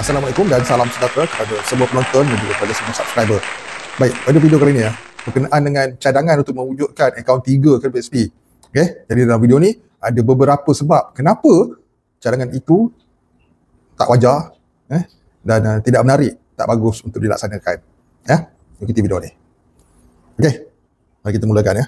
Assalamualaikum dan salam sejahtera kepada semua penonton dan juga kepada semua subscriber. Baik, pada video kali ini ya, berkenaan dengan cadangan untuk mewujudkan akaun 3 ke PSP. Okey, jadi dalam video ni ada beberapa sebab kenapa cadangan itu tak wajar eh, dan uh, tidak menarik, tak bagus untuk dilaksanakan. Ya, ikuti video ni. Okey, mari kita mulakan ya.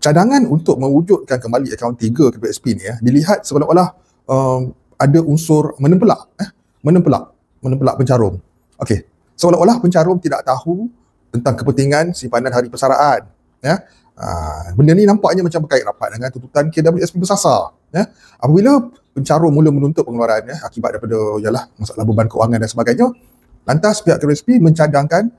Cadangan untuk mewujudkan kembali akaun 3 KPSP ni ya, dilihat seolah-olah um, ada unsur menempelak eh, menempelak menempelak pencarum. Okey. Seolah-olah pencarum tidak tahu tentang kepentingan simpanan hari persaraan. Ya. Ha, benda ni nampaknya macam berkait rapat dengan tuntutan KWSP bersasar. Ya. Apabila pencarum mula menuntut pengeluaran ya, akibat daripada ialah masalah beban kewangan dan sebagainya, lantas pihak KWSP mencadangkan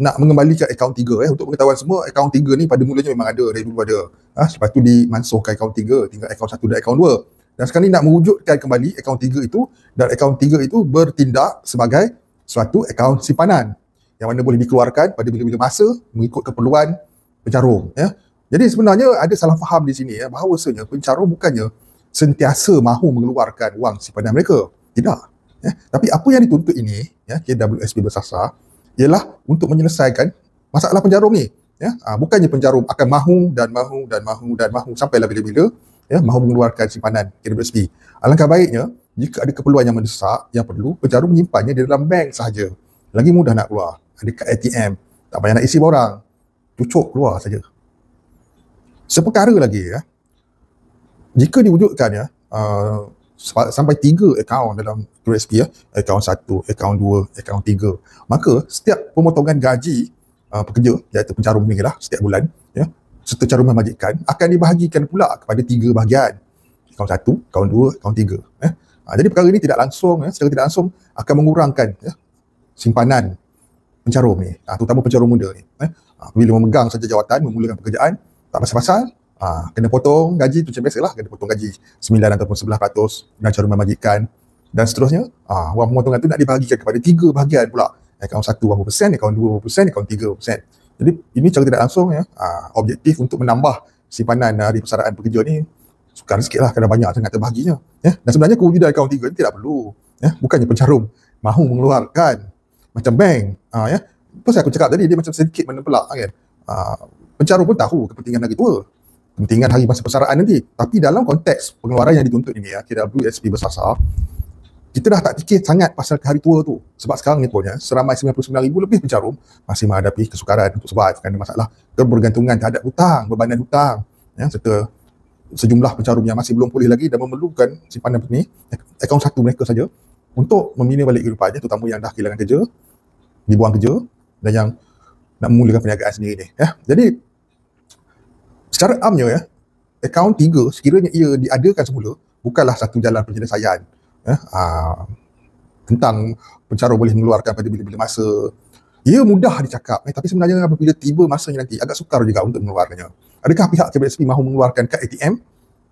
nak mengembalikan akaun tiga, Eh. untuk pengetahuan semua akaun tiga ni pada mulanya memang ada dari dulu ada ha, lepas tu dimansuhkan akaun tiga tinggal akaun satu dan akaun dua. Dan sekarang ni nak mewujudkan kembali akaun tiga itu dan akaun tiga itu bertindak sebagai suatu akaun simpanan yang mana boleh dikeluarkan pada bila-bila masa mengikut keperluan pencarum. Ya. Jadi sebenarnya ada salah faham di sini ya, bahawasanya pencarum bukannya sentiasa mahu mengeluarkan wang simpanan mereka. Tidak. Ya. Tapi apa yang dituntut ini, ya, KWSB bersasar, ialah untuk menyelesaikan masalah pencarum ni. Ya. Ha, bukannya pencarum akan mahu dan mahu dan mahu dan mahu sampai lah bila-bila. -bila, ya, mahu mengeluarkan simpanan KWSB. Alangkah baiknya, jika ada keperluan yang mendesak, yang perlu, penjaru menyimpannya di dalam bank sahaja. Lagi mudah nak keluar. Ada kad ATM. Tak payah nak isi borang. Cucuk keluar saja. Seperkara lagi, ya, jika diwujudkan, ya, uh, sampai tiga akaun dalam KWSB, ya, akaun satu, akaun dua, akaun tiga, maka setiap pemotongan gaji uh, pekerja, iaitu penjaru ini lah, setiap bulan, ya, secara cara majikan akan dibahagikan pula kepada tiga bahagian. Kaun satu, kaun dua, kaun tiga. Eh? Ha, jadi perkara ini tidak langsung, eh, secara tidak langsung akan mengurangkan eh, simpanan pencarum ni. Ha, terutama pencarum muda ni. Eh? Ha, bila memegang saja jawatan, memulakan pekerjaan, tak pasal-pasal, ha, kena potong gaji tu macam biasalah. Kena potong gaji 9 ataupun 11% dengan cara majikan dan seterusnya. Ha, wang pemotongan tu nak dibahagikan kepada tiga bahagian pula. Akaun eh, satu berapa persen, akaun eh, dua berapa persen, akaun eh, tiga berapa persen. Jadi ini secara tidak langsung ya, ah, objektif untuk menambah simpanan dari persaraan pekerja ni sukar sikit lah kerana banyak sangat terbahaginya. Ya. Dan sebenarnya kewujudan akaun tiga ni tidak perlu. Ya. Bukannya pencarum mahu mengeluarkan macam bank. Ha, ya. Pasal aku cakap tadi dia macam sedikit menempelak kan. Ha, pencarum pun tahu kepentingan lagi tua. Kepentingan hari masa persaraan nanti. Tapi dalam konteks pengeluaran yang dituntut ini ya, tidak KWSP bersasar, kita dah tak fikir sangat pasal hari tua tu sebab sekarang ni punya seramai 99,000 lebih pencarum masih menghadapi kesukaran untuk survive kerana masalah kebergantungan terhadap hutang bebanan hutang ya, serta sejumlah pencarum yang masih belum pulih lagi dan memerlukan simpanan ini akaun satu mereka saja untuk membina balik kehidupannya terutama yang dah kehilangan kerja dibuang kerja dan yang nak memulakan perniagaan sendiri ni ya. jadi secara amnya ya akaun tiga sekiranya ia diadakan semula bukanlah satu jalan penyelesaian eh, aa, ah, tentang pencara boleh mengeluarkan pada bila-bila masa. Ia ya, mudah dicakap eh, tapi sebenarnya apabila tiba masanya nanti agak sukar juga untuk mengeluarkannya. Adakah pihak KBSP mahu mengeluarkan kad ATM?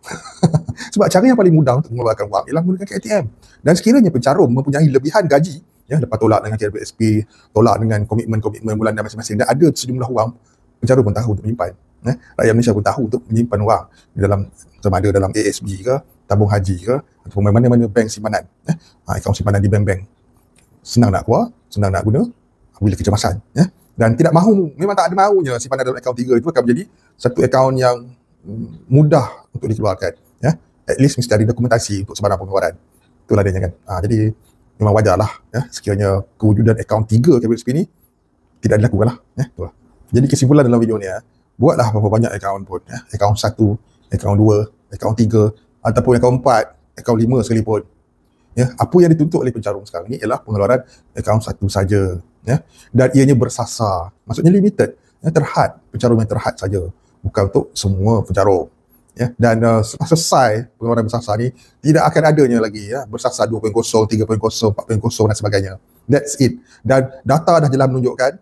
Sebab cara yang paling mudah untuk mengeluarkan wang ialah menggunakan kad ATM. Dan sekiranya pencarum mempunyai lebihan gaji ya lepas tolak dengan KBSP, tolak dengan komitmen-komitmen bulan bulanan masing-masing dan ada sejumlah wang pencarum pun tahu untuk menyimpan. Eh, rakyat Malaysia pun tahu untuk menyimpan wang dalam sama ada dalam ASB ke tabung haji ke atau mana-mana bank simpanan eh? ha, akaun simpanan di bank-bank senang nak keluar senang nak guna bila kecemasan ya? Eh? dan tidak mahu memang tak ada mahunya simpanan dalam akaun tiga itu akan menjadi satu akaun yang mudah untuk dikeluarkan ya? Eh? at least mesti ada dokumentasi untuk sebarang pengeluaran itulah dia kan ha, jadi memang wajar lah ya? Eh? sekiranya kewujudan akaun tiga KBSP ni tidak dilakukan lah ya? Eh? itulah jadi kesimpulan dalam video ni ya, eh? buatlah apa banyak akaun pun ya? Eh? akaun satu akaun dua akaun tiga ataupun yang akaun 4, akaun 5 sekalipun. Ya, apa yang dituntut oleh pencarum sekarang ni ialah pengeluaran akaun satu saja, ya. Dan ianya bersasar, maksudnya limited, ya, terhad, pencarum yang terhad saja, bukan untuk semua pencarum. Ya, dan uh, setelah selesai pengeluaran bersasar ni tidak akan adanya lagi ya bersasar 2.0, 3.0, 4.0 dan sebagainya. That's it. Dan data dah jelas menunjukkan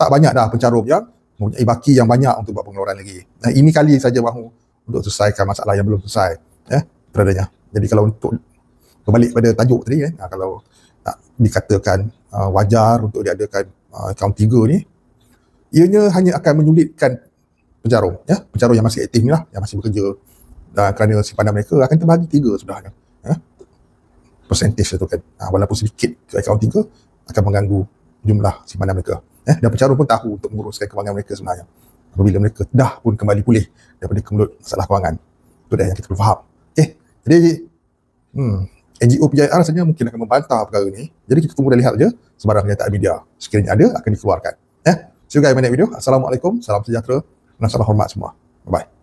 tak banyak dah pencarum yang mempunyai baki yang banyak untuk buat pengeluaran lagi. Nah, ini kali saja mahu untuk selesaikan masalah yang belum selesai eh, beradanya. Jadi kalau untuk kembali pada tajuk tadi, eh, ah, kalau nak dikatakan uh, wajar untuk diadakan uh, ah, kaum tiga ni, ianya hanya akan menyulitkan pencarum, ya, pencarum yang masih aktif ni lah, yang masih bekerja dan kerana simpanan mereka akan terbagi tiga sebenarnya. Ya. Percentage itu kan, ha, walaupun sedikit ke kaum tiga akan mengganggu jumlah simpanan mereka. Ya. Dan pencarum pun tahu untuk menguruskan kewangan mereka sebenarnya. Apabila mereka dah pun kembali pulih daripada kemelut masalah kewangan. Itu dah yang kita perlu faham. Okey. Eh, Jadi hmm, NGO PIR rasanya mungkin akan membantah perkara ni. Jadi kita tunggu dan lihat je sebarang kenyataan media. Sekiranya ada akan dikeluarkan. Ya. Yeah. See you guys in my next video. Assalamualaikum. Salam sejahtera. Dan salam hormat semua. Bye-bye.